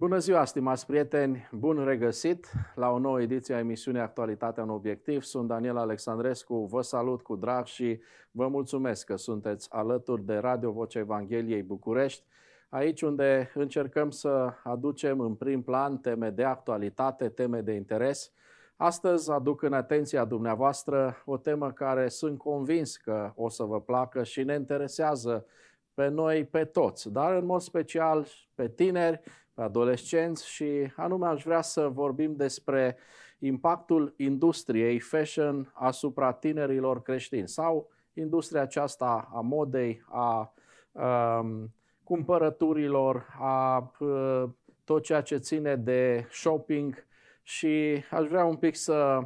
Bună ziua, stimați prieteni! Bun regăsit la o nouă ediție a emisiunii Actualitatea în Obiectiv. Sunt Daniel Alexandrescu, vă salut cu drag și vă mulțumesc că sunteți alături de Radio Vocea Evangheliei București, aici unde încercăm să aducem în prim plan teme de actualitate, teme de interes. Astăzi aduc în atenția dumneavoastră o temă care sunt convins că o să vă placă și ne interesează pe noi, pe toți, dar în mod special pe tineri, adolescenți și anume aș vrea să vorbim despre impactul industriei fashion asupra tinerilor creștini sau industria aceasta a modei, a a um, cumpărăturilor, a a uh, tot ceea ce ține de shopping și aș vrea un pic să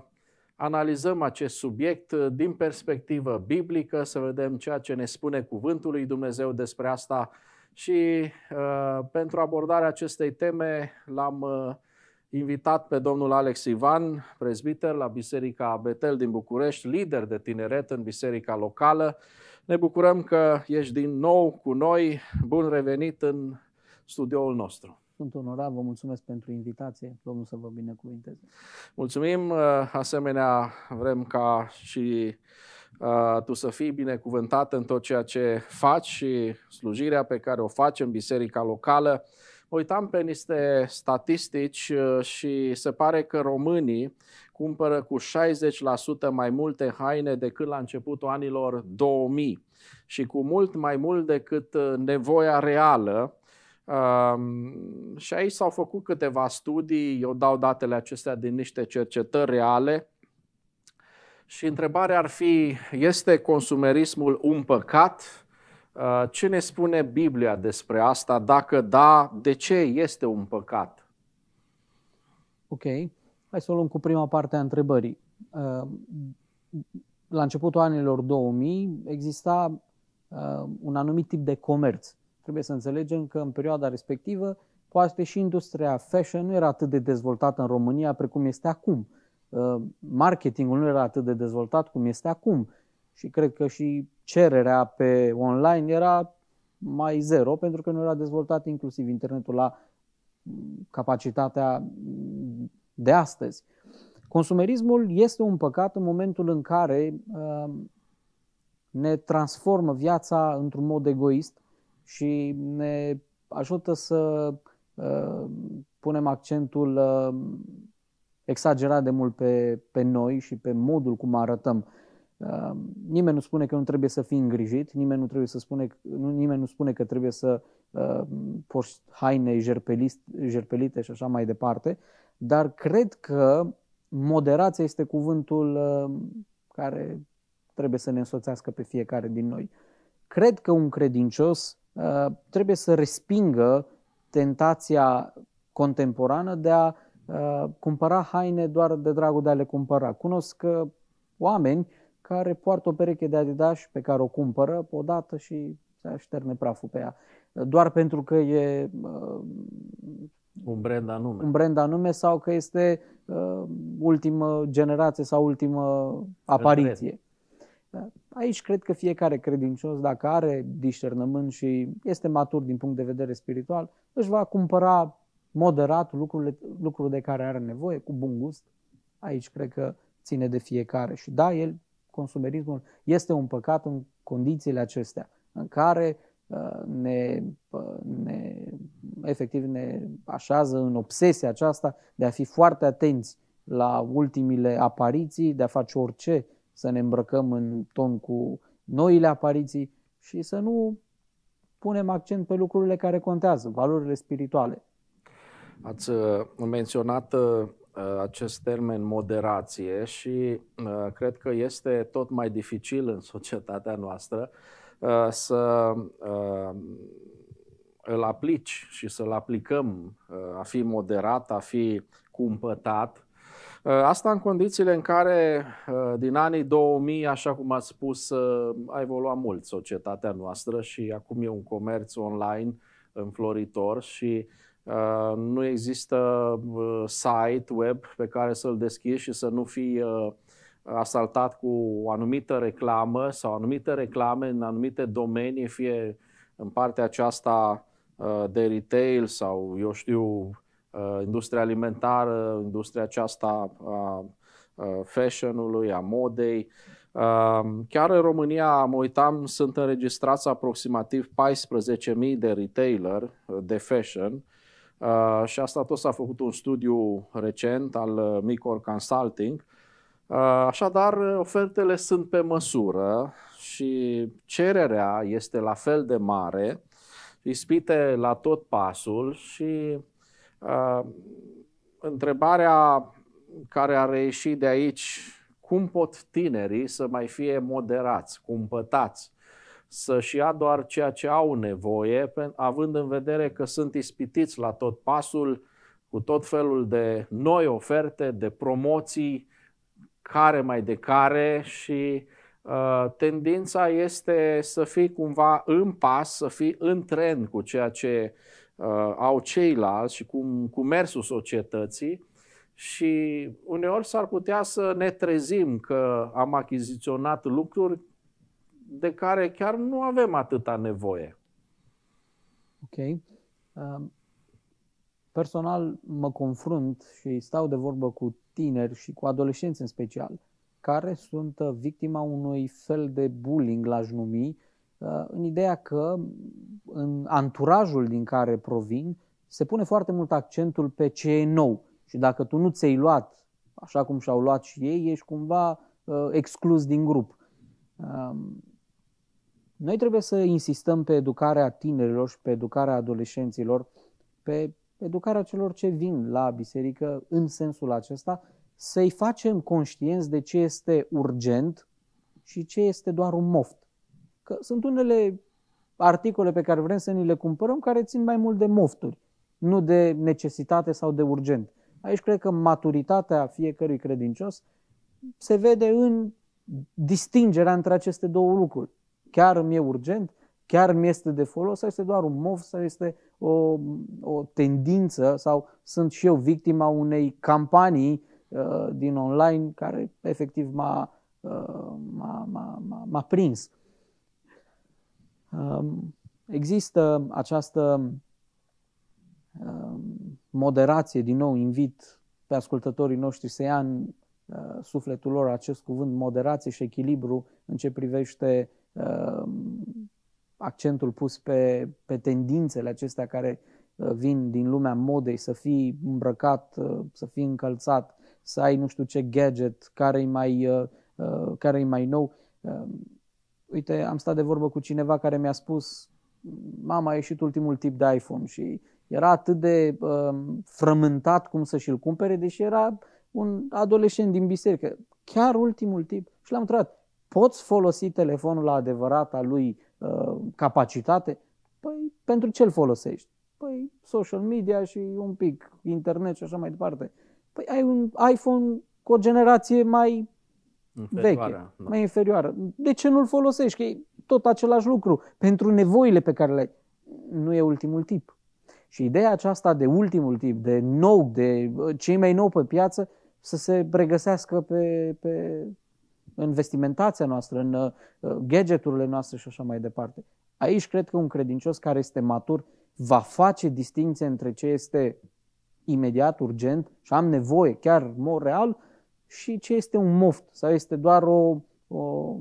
analizăm acest subiect din perspectivă biblică, să vedem ceea ce ne spune cuvântul lui Dumnezeu despre asta, și uh, pentru abordarea acestei teme l-am uh, invitat pe domnul Alex Ivan, prezbiter la Biserica Betel din București, lider de tineret în biserica locală. Ne bucurăm că ești din nou cu noi. Bun revenit în studioul nostru. Sunt onorat, vă mulțumesc pentru invitație. Domnul să vă binecuvinteze. Mulțumim. Uh, asemenea, vrem ca și Uh, tu să fii binecuvântat în tot ceea ce faci și slujirea pe care o faci în biserica locală. Uitam pe niște statistici uh, și se pare că românii cumpără cu 60% mai multe haine decât la începutul anilor 2000 și cu mult mai mult decât uh, nevoia reală. Um, și aici s-au făcut câteva studii, eu dau datele acestea din niște cercetări reale și întrebarea ar fi, este consumerismul un păcat? Uh, ce ne spune Biblia despre asta? Dacă da, de ce este un păcat? Ok. Hai să o luăm cu prima parte a întrebării. Uh, la începutul anilor 2000 exista uh, un anumit tip de comerț. Trebuie să înțelegem că în perioada respectivă poate și industria fashion nu era atât de dezvoltată în România precum este acum. Uh, marketingul nu era atât de dezvoltat cum este acum și cred că și cererea pe online era mai zero pentru că nu era dezvoltat inclusiv internetul la capacitatea de astăzi. Consumerismul este un păcat în momentul în care uh, ne transformă viața într-un mod egoist și ne ajută să uh, punem accentul exagerat de mult pe, pe noi și pe modul cum arătăm. Uh, nimeni nu spune că nu trebuie să fii îngrijit, nimeni nu, trebuie să spune, nu, nimeni nu spune că trebuie să uh, poși haine jerpelite și așa mai departe, dar cred că moderația este cuvântul uh, care trebuie să ne însoțească pe fiecare din noi. Cred că un credincios uh, trebuie să respingă tentația contemporană de a Uh, cumpăra haine doar de dragul de a le cumpăra. Cunosc uh, oameni care poartă o pereche de Adidas pe care o cumpără o dată și se șterne praful pe ea. Doar pentru că e uh, un brand anume. Un brand anume sau că este uh, ultimă generație sau ultimă apariție. Da. Aici cred că fiecare credincios, dacă are discernământ și este matur din punct de vedere spiritual, își va cumpăra moderat lucrurile, lucrurile de care are nevoie, cu bun gust. Aici cred că ține de fiecare. Și da, el, consumerismul, este un păcat în condițiile acestea, în care uh, ne, uh, ne, efectiv ne așează în obsesia aceasta de a fi foarte atenți la ultimile apariții, de a face orice să ne îmbrăcăm în ton cu noile apariții și să nu punem accent pe lucrurile care contează, valorile spirituale, Ați uh, menționat uh, acest termen moderație și uh, cred că este tot mai dificil în societatea noastră să îl aplici și să-l aplicăm, a fi moderat, a fi cumpătat. Asta în condițiile în care din anii 2000, așa cum ați spus, a evoluat mult societatea noastră și acum e un comerț online înfloritor și Uh, nu există uh, site web pe care să-l deschizi și să nu fii uh, asaltat cu o anumită reclamă sau anumite reclame în anumite domenii, fie în partea aceasta de retail sau, eu știu, industria alimentară, industria aceasta a fashionului, a modei. Chiar în România, mă uitam, sunt înregistrați aproximativ 14.000 de retailer de fashion, Uh, și asta tot s-a făcut un studiu recent al uh, Micor Consulting. Uh, așadar, ofertele sunt pe măsură și cererea este la fel de mare, ispite la tot pasul și uh, întrebarea care a reieșit de aici, cum pot tinerii să mai fie moderați, cumpătați, să-și ia doar ceea ce au nevoie, având în vedere că sunt ispitiți la tot pasul, cu tot felul de noi oferte, de promoții, care mai de care și uh, tendința este să fii cumva în pas, să fii în tren cu ceea ce uh, au ceilalți și cu, cu mersul societății și uneori s-ar putea să ne trezim că am achiziționat lucruri de care chiar nu avem atâta nevoie. Ok. Um, personal mă confrunt și stau de vorbă cu tineri și cu adolescenți în special, care sunt uh, victima unui fel de bullying, l-aș numi, uh, în ideea că în anturajul din care provin se pune foarte mult accentul pe ce e nou. Și dacă tu nu ți-ai luat așa cum și-au luat și ei, ești cumva uh, exclus din grup. Um, noi trebuie să insistăm pe educarea tinerilor și pe educarea adolescenților, pe educarea celor ce vin la biserică în sensul acesta, să-i facem conștienți de ce este urgent și ce este doar un moft. Că sunt unele articole pe care vrem să ni le cumpărăm care țin mai mult de mofturi, nu de necesitate sau de urgent. Aici cred că maturitatea fiecărui credincios se vede în distingerea între aceste două lucruri chiar îmi e urgent, chiar mi este de folos sau este doar un mov sau este o, o tendință sau sunt și eu victima unei campanii uh, din online care efectiv m-a, uh, m-a, m-a, m-a prins. Uh, există această uh, moderație, din nou invit pe ascultătorii noștri să ia în uh, sufletul lor acest cuvânt moderație și echilibru în ce privește uh, Um, accentul pus pe, pe tendințele acestea care uh, vin din lumea modei, să fii îmbrăcat, uh, să fii încălțat, să ai nu știu ce gadget, care-i mai, uh, care-i mai nou. Um, uite, am stat de vorbă cu cineva care mi-a spus mama a ieșit ultimul tip de iPhone și era atât de um, frământat cum să și-l cumpere, deși era un adolescent din biserică. Chiar ultimul tip. Și l-am întrebat, poți folosi telefonul la adevărata lui uh, capacitate? Păi, pentru ce îl folosești? Păi, social media și un pic internet și așa mai departe. Păi, ai un iPhone cu o generație mai inferioară, veche, da. mai inferioară. De ce nu-l folosești? Că e tot același lucru. Pentru nevoile pe care le ai. Nu e ultimul tip. Și ideea aceasta de ultimul tip, de nou, de uh, cei mai nou pe piață, să se pregăsească pe, pe, în vestimentația noastră, în uh, gadgeturile noastre și așa mai departe. Aici cred că un credincios care este matur va face distinție între ce este imediat, urgent și am nevoie, chiar mor real, și ce este un moft sau este doar o, o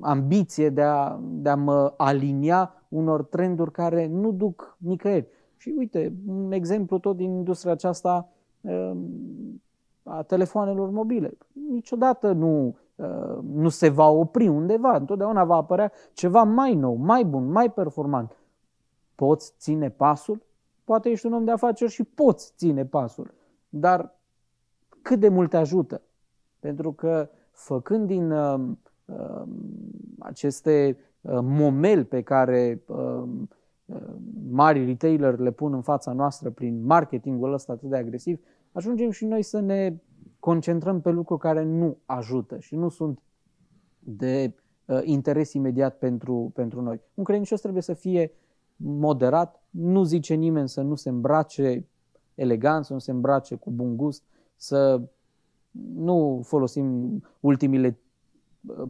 ambiție de a, de a mă alinia unor trenduri care nu duc nicăieri. Și uite, un exemplu tot din industria aceasta uh, a telefoanelor mobile. Niciodată nu, ă, nu se va opri undeva, întotdeauna va apărea ceva mai nou, mai bun, mai performant. Poți ține pasul? Poate ești un om de afaceri și poți ține pasul, dar cât de mult te ajută? Pentru că făcând din uh, uh, aceste uh, momeli pe care uh, mari retailer le pun în fața noastră prin marketingul ăsta atât de agresiv, ajungem și noi să ne concentrăm pe lucruri care nu ajută și nu sunt de uh, interes imediat pentru, pentru noi. Un credincios trebuie să fie moderat, nu zice nimeni să nu se îmbrace elegant, să nu se îmbrace cu bun gust, să nu folosim ultimile,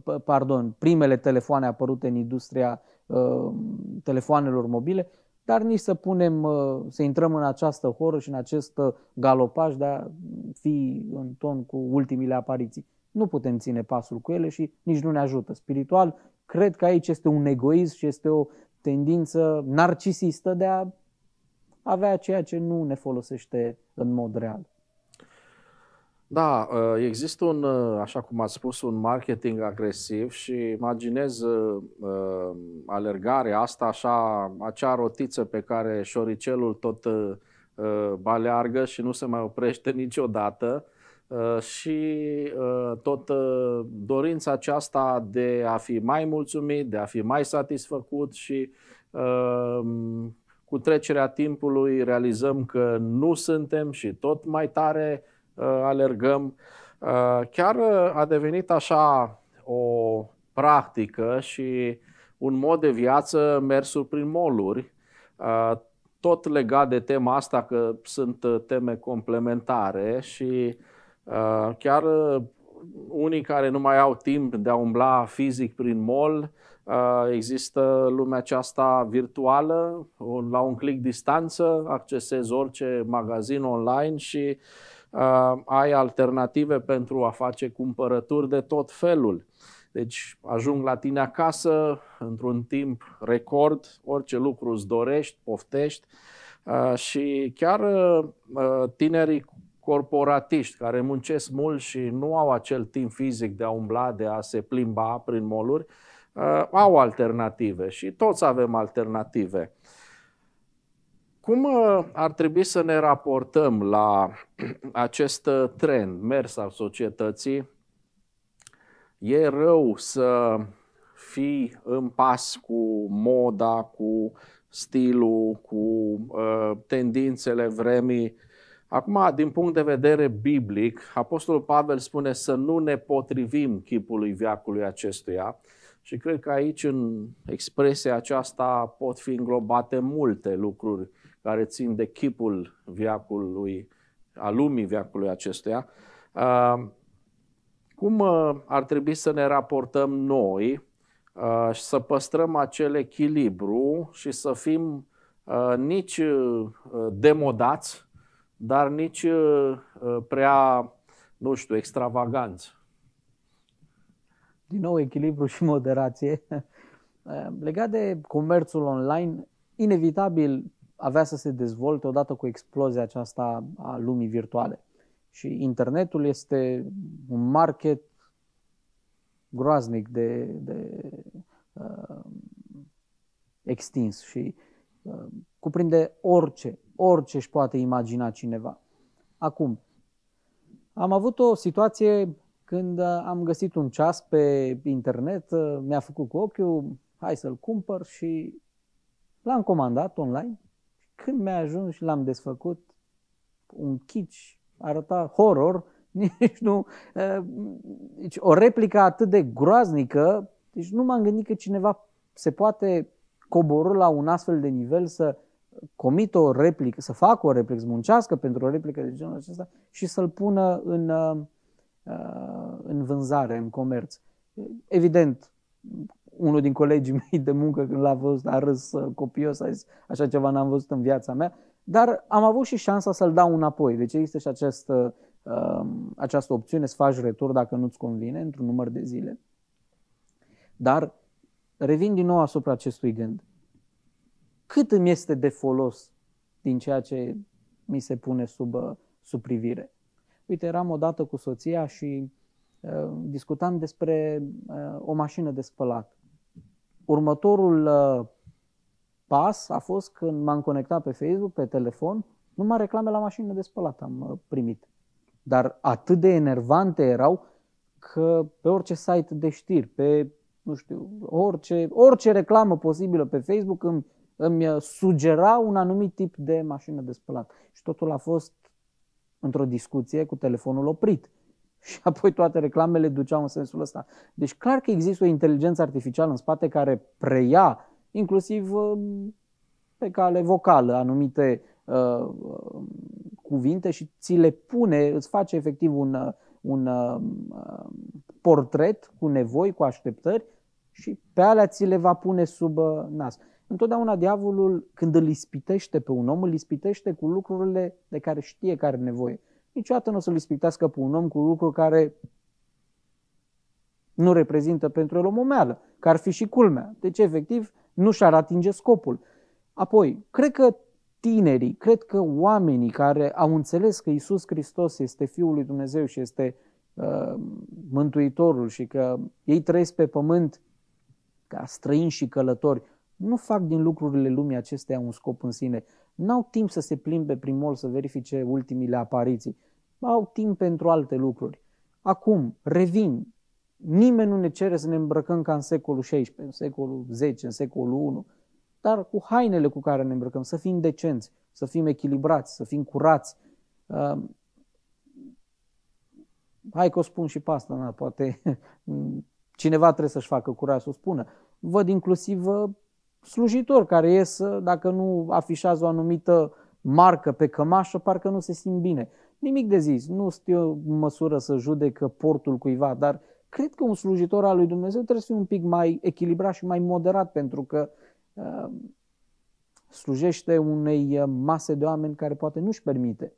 uh, pardon, primele telefoane apărute în industria uh, telefoanelor mobile, dar nici să punem, uh, să intrăm în această horă și în acest uh, galopaj de a fi în ton cu ultimile apariții. Nu putem ține pasul cu ele și nici nu ne ajută. Spiritual, cred că aici este un egoism și este o tendință narcisistă de a avea ceea ce nu ne folosește în mod real. Da, uh, există un, uh, așa cum ați spus, un marketing agresiv și imaginez uh, alergarea asta, așa, acea rotiță pe care șoricelul tot baleargă și nu se mai oprește niciodată și tot dorința aceasta de a fi mai mulțumit, de a fi mai satisfăcut și cu trecerea timpului realizăm că nu suntem și tot mai tare Uh, alergăm. Uh, chiar uh, a devenit așa o practică și un mod de viață, mersul prin moluri, tot legat de tema asta că sunt teme complementare și chiar unii care nu mai au timp de a umbla fizic prin mol, există lumea aceasta virtuală, la un click distanță, accesezi orice magazin online și uh, Uh, ai alternative pentru a face cumpărături de tot felul. Deci ajung la tine acasă într-un timp record, orice lucru îți dorești, poftești uh, și chiar uh, tinerii corporatiști care muncesc mult și nu au acel timp fizic de a umbla, de a se plimba prin moluri, au alternative și toți avem alternative. Cum uh, ar trebui să ne raportăm la acest uh, trend, mers al societății? E rău să fii în pas cu moda, cu stilul, cu uh, tendințele vremii. Acum, din punct de vedere biblic, Apostolul Pavel spune să nu ne potrivim chipului viacului acestuia și cred că aici, în expresia aceasta, pot fi înglobate multe lucruri care țin de chipul viacului, a lumii viacului acesteia, cum ar trebui să ne raportăm noi și să păstrăm acel echilibru și să fim nici demodați, dar nici prea, nu știu, extravaganți. Din nou, echilibru și moderație. Legat de comerțul online, inevitabil avea să se dezvolte odată cu explozia aceasta a lumii virtuale. Și internetul este un market groaznic de, de uh, extins și uh, cuprinde orice, orice își poate imagina cineva. Acum, am avut o situație când uh, am găsit un ceas pe internet, uh, mi-a făcut cu ochiul, hai să-l cumpăr și l-am comandat online când mi-a ajuns și l-am desfăcut, un chici arăta horror, nici nu... Deci o replică atât de groaznică, deci nu m-am gândit că cineva se poate coborâ la un astfel de nivel să comit o replică, să facă o replică, să muncească pentru o replică de genul acesta și să-l pună în, în vânzare, în comerț. Evident, unul din colegii mei de muncă când l-a văzut a râs uh, copios, a zis, așa ceva n-am văzut în viața mea, dar am avut și șansa să-l dau înapoi. Deci există și această, uh, această opțiune să faci retur dacă nu-ți convine într-un număr de zile. Dar revin din nou asupra acestui gând. Cât îmi este de folos din ceea ce mi se pune sub, uh, sub privire? Uite, eram odată cu soția și uh, discutam despre uh, o mașină de spălat. Următorul uh, pas a fost când m-am conectat pe Facebook, pe telefon, numai reclame la mașină de spălat am uh, primit. Dar atât de enervante erau că pe orice site de știri, pe, nu știu, orice, orice reclamă posibilă pe Facebook îmi, îmi uh, sugera un anumit tip de mașină de spălat. Și totul a fost într-o discuție cu telefonul oprit. Și apoi toate reclamele duceau în sensul ăsta. Deci clar că există o inteligență artificială în spate care preia, inclusiv uh, pe cale vocală, anumite uh, uh, cuvinte și ți le pune, îți face efectiv un, uh, un uh, portret cu nevoi, cu așteptări și pe alea ți le va pune sub uh, nas. Întotdeauna diavolul, când îl ispitește pe un om, îl ispitește cu lucrurile de care știe că are nevoie niciodată nu o să-l ispitească pe un om cu lucruri care nu reprezintă pentru el o momeală, că ar fi și culmea. Deci, efectiv, nu și-ar atinge scopul. Apoi, cred că tinerii, cred că oamenii care au înțeles că Isus Hristos este Fiul lui Dumnezeu și este uh, Mântuitorul și că ei trăiesc pe pământ ca străini și călători, nu fac din lucrurile lumii acestea un scop în sine, N-au timp să se plimbe prin mall să verifice ultimile apariții. Au timp pentru alte lucruri. Acum, revin. Nimeni nu ne cere să ne îmbrăcăm ca în secolul XVI, în secolul X, în secolul I, dar cu hainele cu care ne îmbrăcăm, să fim decenți, să fim echilibrați, să fim curați. Uh, hai că o spun și pe asta, na, poate cineva trebuie să-și facă curaj să o spună. Văd inclusiv slujitori care ies, dacă nu afișează o anumită marcă pe cămașă, parcă nu se simt bine. Nimic de zis, nu sunt eu în măsură să judec portul cuiva, dar cred că un slujitor al lui Dumnezeu trebuie să fie un pic mai echilibrat și mai moderat, pentru că uh, slujește unei uh, mase de oameni care poate nu-și permite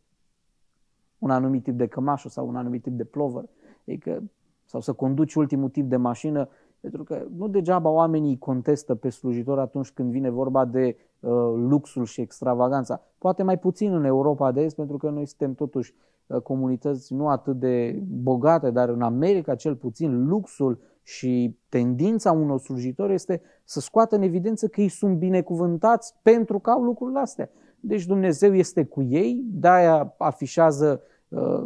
un anumit tip de cămașă sau un anumit tip de plover, adică, sau să conduci ultimul tip de mașină pentru că nu degeaba oamenii contestă pe slujitor atunci când vine vorba de uh, luxul și extravaganța. Poate mai puțin în Europa de Est, pentru că noi suntem totuși uh, comunități nu atât de bogate, dar în America cel puțin luxul și tendința unor slujitori este să scoată în evidență că ei sunt binecuvântați pentru că au lucrurile astea. Deci Dumnezeu este cu ei, de-aia afișează uh,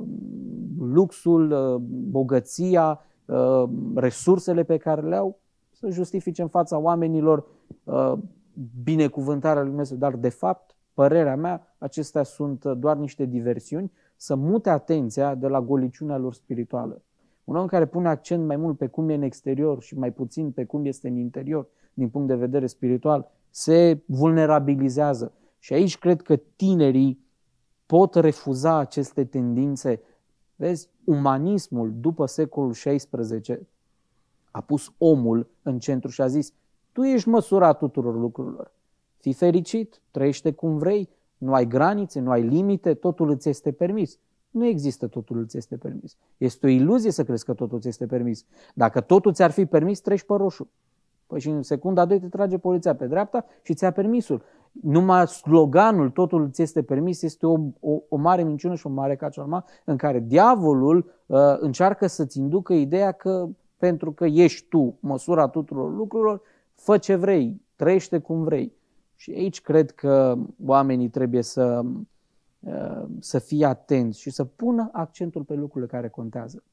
luxul, uh, bogăția, Uh, resursele pe care le au, să justifice în fața oamenilor uh, binecuvântarea lui Dumnezeu. Dar, de fapt, părerea mea, acestea sunt uh, doar niște diversiuni să mute atenția de la goliciunea lor spirituală. Un om care pune accent mai mult pe cum e în exterior și mai puțin pe cum este în interior, din punct de vedere spiritual, se vulnerabilizează. Și aici cred că tinerii pot refuza aceste tendințe Vezi, umanismul după secolul XVI a pus omul în centru și a zis, tu ești măsura tuturor lucrurilor. Fii fericit, trăiește cum vrei, nu ai granițe, nu ai limite, totul îți este permis. Nu există totul îți este permis. Este o iluzie să crezi că totul îți este permis. Dacă totul ți-ar fi permis, treci pe roșu. Păi și în secunda 2 te trage poliția pe dreapta și ți-a permisul numai sloganul, totul ți este permis, este o, o, o mare minciună și o mare caciorma în care diavolul uh, încearcă să-ți inducă ideea că pentru că ești tu măsura tuturor lucrurilor, fă ce vrei, trăiește cum vrei. Și aici cred că oamenii trebuie să, uh, să fie atenți și să pună accentul pe lucrurile care contează.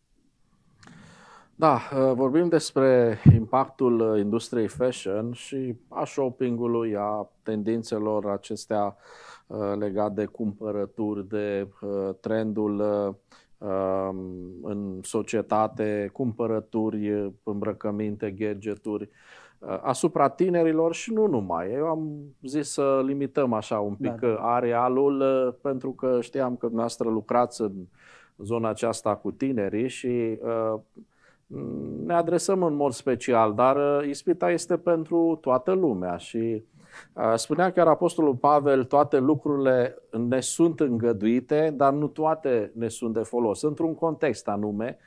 Da, uh, vorbim despre impactul uh, industriei fashion și a shoppingului, a tendințelor acestea uh, legate de cumpărături, de trendul um, în societate, cumpărături, îmbrăcăminte, gadgeturi asupra tinerilor și nu numai. Eu am zis să limităm așa un pic da, da. arealul pentru că știam că dumneavoastră lucrați în zona aceasta cu tinerii și uh, Mm, ne adresăm în mod special, dar uh, ispita este pentru toată lumea și uh, spunea chiar Apostolul Pavel, toate lucrurile ne sunt îngăduite, dar nu toate ne sunt de folos. Într-un context anume,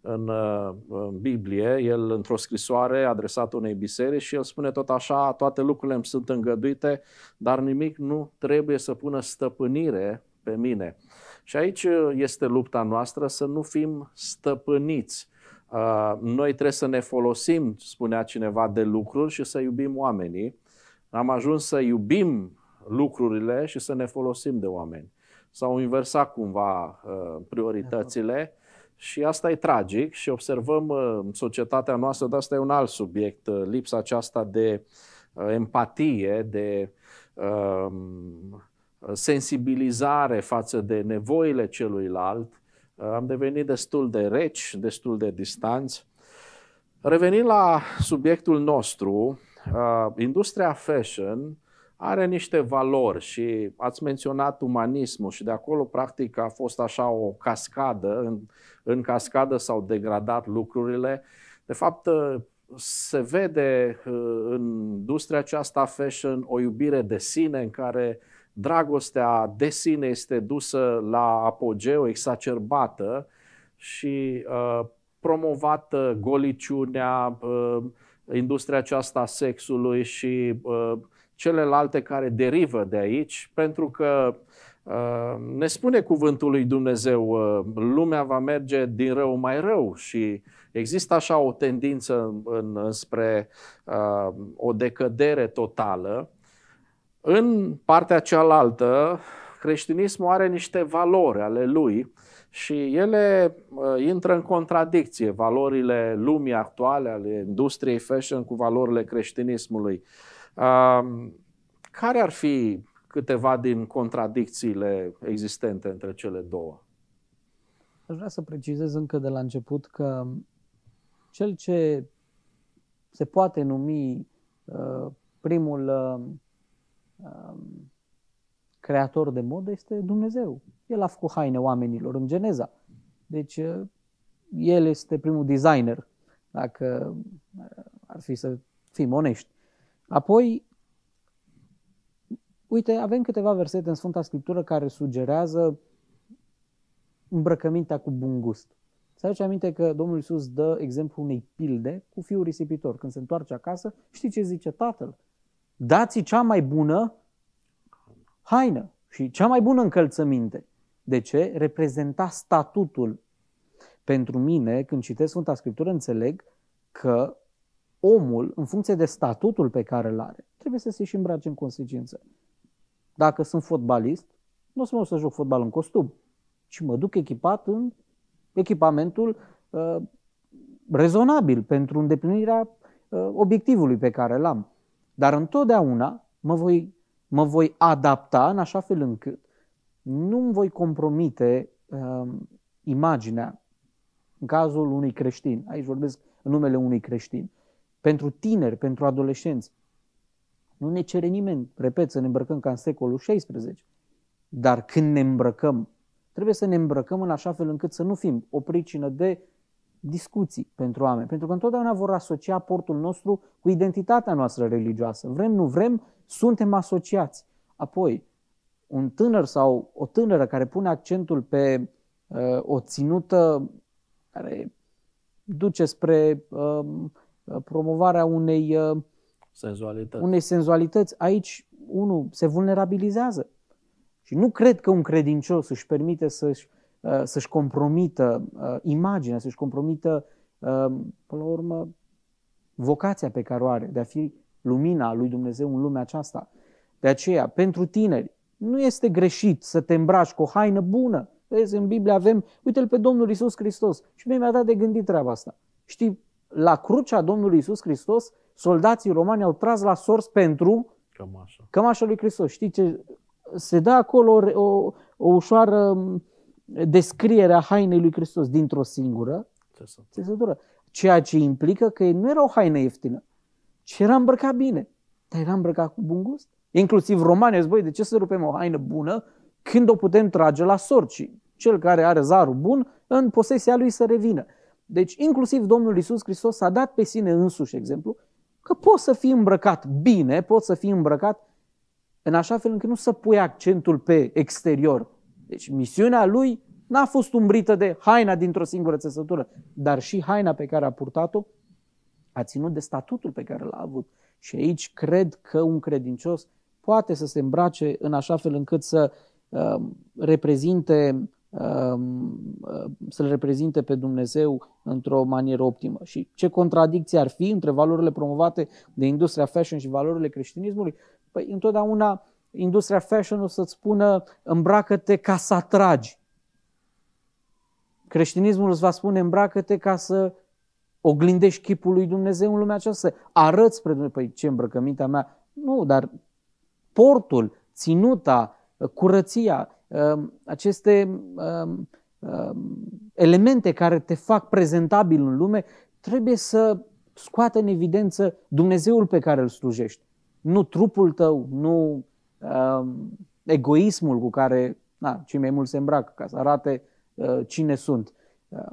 în, uh, în Biblie, el într-o scrisoare adresată unei biserici și el spune tot așa, toate lucrurile îmi sunt îngăduite, dar nimic nu trebuie să pună stăpânire pe mine. Și aici este lupta noastră să nu fim stăpâniți Uh, noi trebuie să ne folosim, spunea cineva, de lucruri și să iubim oamenii. Am ajuns să iubim lucrurile și să ne folosim de oameni. S-au inversat cumva uh, prioritățile și asta e tragic și observăm uh, în societatea noastră, dar asta e un alt subiect, lipsa aceasta de empatie, de um, sensibilizare față de nevoile celuilalt am devenit destul de reci, destul de distanți. Revenind la subiectul nostru, uh, industria fashion are niște valori și ați menționat umanismul și de acolo practic a fost așa o cascadă, în, în cascadă s-au degradat lucrurile. De fapt, uh, se vede uh, în industria aceasta fashion o iubire de sine în care uh, dragostea de sine este dusă la apogeu, exacerbată și uh, promovată goliciunea, uh, industria aceasta a sexului și uh, celelalte care derivă de aici, pentru că uh, ne spune cuvântul lui Dumnezeu, uh, lumea va merge din rău mai rău și există așa o tendință în, înspre uh, o decădere totală în partea cealaltă, creștinismul are niște valori ale lui și ele uh, intră în contradicție, valorile lumii actuale, ale industriei fashion cu valorile creștinismului. Uh, care ar fi câteva din contradicțiile existente între cele două? Aș vrea să precizez încă de la început că cel ce se poate numi uh, primul um, creator de modă este Dumnezeu. El a făcut haine oamenilor în Geneza. Deci uh, el este primul designer, dacă uh, ar fi să fim onești. Apoi, uite, avem câteva versete în Sfânta Scriptură care sugerează îmbrăcămintea cu bun gust. Să aduce aminte că Domnul Iisus dă exemplu unei pilde cu fiul risipitor. Când se întoarce acasă, știi ce zice tatăl? dați cea mai bună haină și cea mai bună încălțăminte. De ce? Reprezenta statutul. Pentru mine, când citesc Sfânta Scriptură, înțeleg că omul, în funcție de statutul pe care îl are, trebuie să se și îmbrace în consecință. Dacă sunt fotbalist, nu o să mă duc să joc fotbal în costum, ci mă duc echipat în echipamentul uh, rezonabil pentru îndeplinirea uh, obiectivului pe care l-am. Dar întotdeauna mă voi, mă voi adapta în așa fel încât nu îmi voi compromite uh, imaginea în cazul unui creștin. Aici vorbesc în numele unui creștin. Pentru tineri, pentru adolescenți. Nu ne cere nimeni, repet, să ne îmbrăcăm ca în secolul XVI. Dar când ne îmbrăcăm, trebuie să ne îmbrăcăm în așa fel încât să nu fim o pricină de discuții pentru oameni, pentru că întotdeauna vor asocia portul nostru cu identitatea noastră religioasă. Vrem, nu vrem, suntem asociați. Apoi, un tânăr sau o tânără care pune accentul pe uh, o ținută care duce spre uh, promovarea unei, uh, senzualități. unei senzualități, aici unul se vulnerabilizează. Și nu cred că un credincios își permite să-și uh, Uh, să-și compromită uh, imaginea, să-și compromită, uh, până la urmă, vocația pe care o are de a fi lumina lui Dumnezeu în lumea aceasta. De aceea, pentru tineri, nu este greșit să te îmbraci cu o haină bună. Vezi, în Biblie avem, uite-l pe Domnul Isus Hristos. Și mie mi-a dat de gândit treaba asta. Știi, la crucea Domnului Isus Hristos, soldații romani au tras la sors pentru cămașa, cămașa lui Hristos. Știi ce? Se dă acolo o, o ușoară descrierea hainei lui Hristos dintr-o singură țesătură. Ceea ce implică că nu era o haină ieftină, ci era îmbrăcat bine, dar era îmbrăcat cu bun gust. Inclusiv romanii zic, băi, de ce să rupem o haină bună când o putem trage la sorci? Cel care are zarul bun, în posesia lui să revină. Deci, inclusiv Domnul Isus Hristos a dat pe sine însuși exemplu că poți să fii îmbrăcat bine, poți să fii îmbrăcat în așa fel încât nu să pui accentul pe exterior, deci misiunea lui n-a fost umbrită de haina dintr-o singură țesătură, dar și haina pe care a purtat-o a ținut de statutul pe care l-a avut. Și aici cred că un credincios poate să se îmbrace în așa fel încât să uh, reprezinte um, să-L reprezinte pe Dumnezeu într-o manieră optimă. Și ce contradicție ar fi între valorile promovate de industria fashion și valorile creștinismului? Păi întotdeauna industria fashion ul să-ți spună îmbracă-te ca să atragi. Creștinismul îți va spune îmbracă-te ca să oglindești chipul lui Dumnezeu în lumea aceasta. Arăți spre Dumnezeu, păi ce îmbrăcămintea mea? Nu, dar portul, ținuta, curăția, um, aceste um, um, elemente care te fac prezentabil în lume, trebuie să scoată în evidență Dumnezeul pe care îl slujești. Nu trupul tău, nu uh, egoismul cu care na, cei mai mulți se îmbracă ca să arate uh, cine sunt. Uh,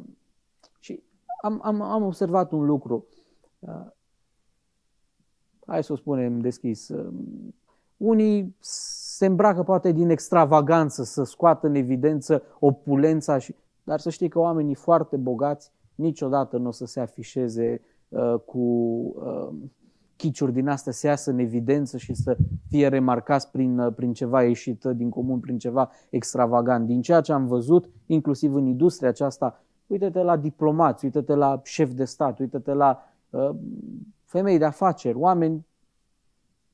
și am, am, am observat un lucru. Uh, hai să o spunem deschis. Uh, unii se îmbracă poate din extravaganță să scoată în evidență opulența, și, dar să știi că oamenii foarte bogați niciodată nu o să se afișeze uh, cu uh, chiciuri din astea să iasă în evidență și să fie remarcați prin, uh, prin ceva ieșit uh, din comun, prin ceva extravagant. Din ceea ce am văzut, inclusiv în industria aceasta, uite-te la diplomați, uite-te la șef de stat, uite-te la uh, femei de afaceri, oameni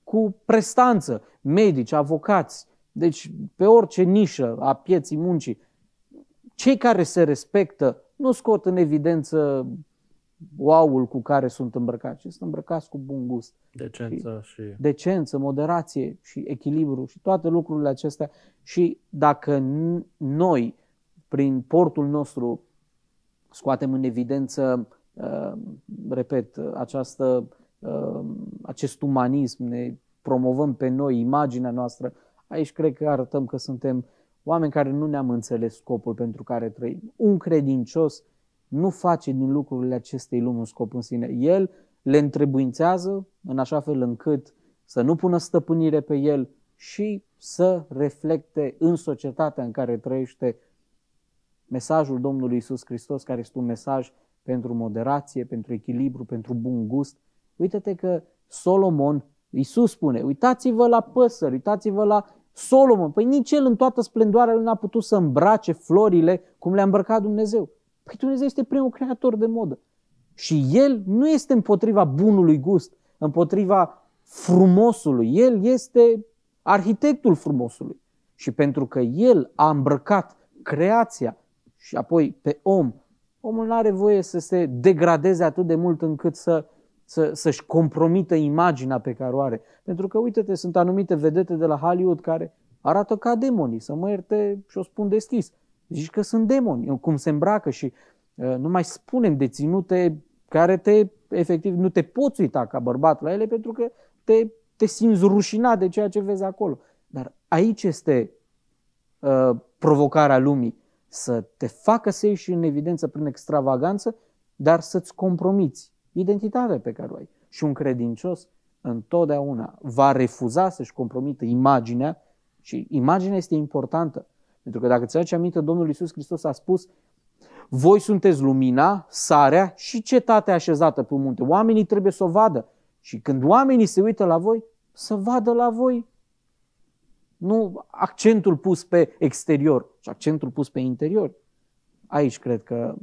cu prestanță, medici, avocați, deci pe orice nișă a pieții muncii, cei care se respectă nu scot în evidență wow cu care sunt îmbrăcați, ci sunt îmbrăcați cu bun gust. Decență și, și... Decență, moderație și echilibru și toate lucrurile acestea. Și dacă noi, prin portul nostru, scoatem în evidență, uh, repet, această, uh, acest umanism, ne promovăm pe noi imaginea noastră, aici cred că arătăm că suntem oameni care nu ne-am înțeles scopul pentru care trăim. Un credincios nu face din lucrurile acestei lumi un scop în sine. El le întrebuințează în așa fel încât să nu pună stăpânire pe el și să reflecte în societatea în care trăiește mesajul Domnului Isus Hristos, care este un mesaj pentru moderație, pentru echilibru, pentru bun gust. Uite-te că Solomon, Isus spune, uitați-vă la păsări, uitați-vă la Solomon. Păi nici el în toată splendoarea lui n-a putut să îmbrace florile cum le-a îmbrăcat Dumnezeu. Păi Dumnezeu este primul creator de modă. Și El nu este împotriva bunului gust, împotriva frumosului. El este arhitectul frumosului. Și pentru că El a îmbrăcat creația și apoi pe om, omul nu are voie să se degradeze atât de mult încât să, să, să-și compromită imaginea pe care o are. Pentru că, uite-te, sunt anumite vedete de la Hollywood care arată ca demonii, să mă ierte și o spun deschis. Zici că sunt demoni, cum se îmbracă și uh, nu mai spunem ținute care te, efectiv, nu te poți uita ca bărbat la ele pentru că te, te simți rușinat de ceea ce vezi acolo. Dar aici este uh, provocarea lumii, să te facă să ieși în evidență prin extravaganță, dar să-ți compromiți identitatea pe care o ai. Și un credincios întotdeauna va refuza să-și compromită imaginea și imaginea este importantă. Pentru că dacă ți-aduce aminte, Domnul Iisus Hristos a spus, voi sunteți lumina, sarea și cetatea așezată pe munte. Oamenii trebuie să o vadă. Și când oamenii se uită la voi, să vadă la voi. Nu accentul pus pe exterior, ci accentul pus pe interior. Aici cred că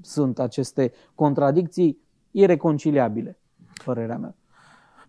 sunt aceste contradicții ireconciliabile, părerea mea.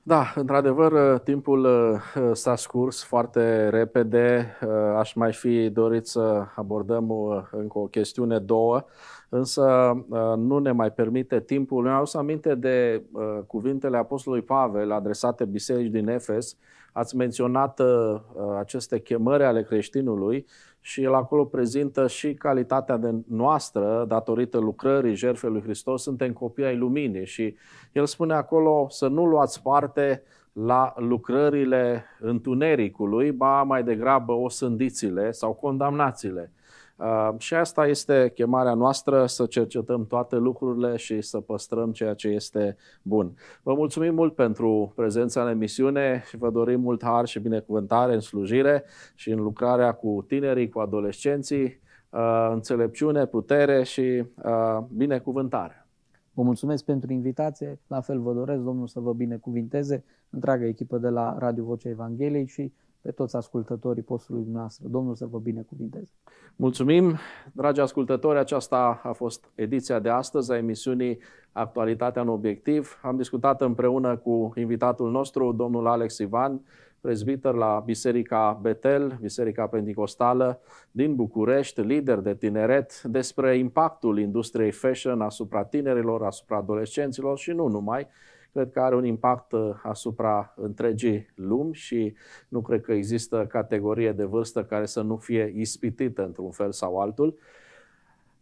Da, într-adevăr, uh, timpul uh, uh, s-a scurs foarte repede. Aș mai fi dorit să abordăm încă o chestiune, două, însă nu ne mai permite timpul. Mi-am adus aminte de cuvintele Apostolului Pavel adresate bisericii din Efes, Ați menționat uh, aceste chemări ale creștinului și el acolo prezintă și calitatea de noastră datorită lucrării jertfei lui Hristos, suntem copii ai luminii și el spune acolo să nu luați parte la lucrările întunericului, ba mai degrabă osândițile sau condamnațiile. Uh, și asta este chemarea noastră, să cercetăm toate lucrurile și să păstrăm ceea ce este bun. Vă mulțumim mult pentru prezența în emisiune și vă dorim mult har și binecuvântare în slujire și în lucrarea cu tinerii, cu adolescenții, uh, înțelepciune, putere și uh, binecuvântare. Vă mulțumesc pentru invitație, la fel vă doresc Domnul să vă binecuvinteze, întreaga echipă de la Radio Vocea Evangheliei și pe toți ascultătorii postului dumneavoastră. Domnul să vă binecuvinteze. Mulțumim, dragi ascultători, aceasta a fost ediția de astăzi a emisiunii Actualitatea în obiectiv. Am discutat împreună cu invitatul nostru, domnul Alex Ivan, prezbiter la Biserica Betel, Biserica Pentecostală din București, lider de tineret, despre impactul industriei fashion asupra tinerilor, asupra adolescenților și nu numai, cred că are un impact uh, asupra întregii lumi și nu cred că există categorie de vârstă care să nu fie ispitită într-un fel sau altul.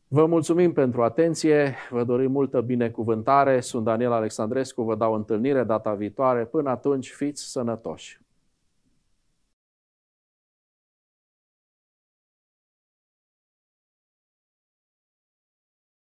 Vă mulțumim pentru atenție, vă dorim multă binecuvântare. Sunt Daniel Alexandrescu, vă dau întâlnire data viitoare. Până atunci, fiți sănătoși!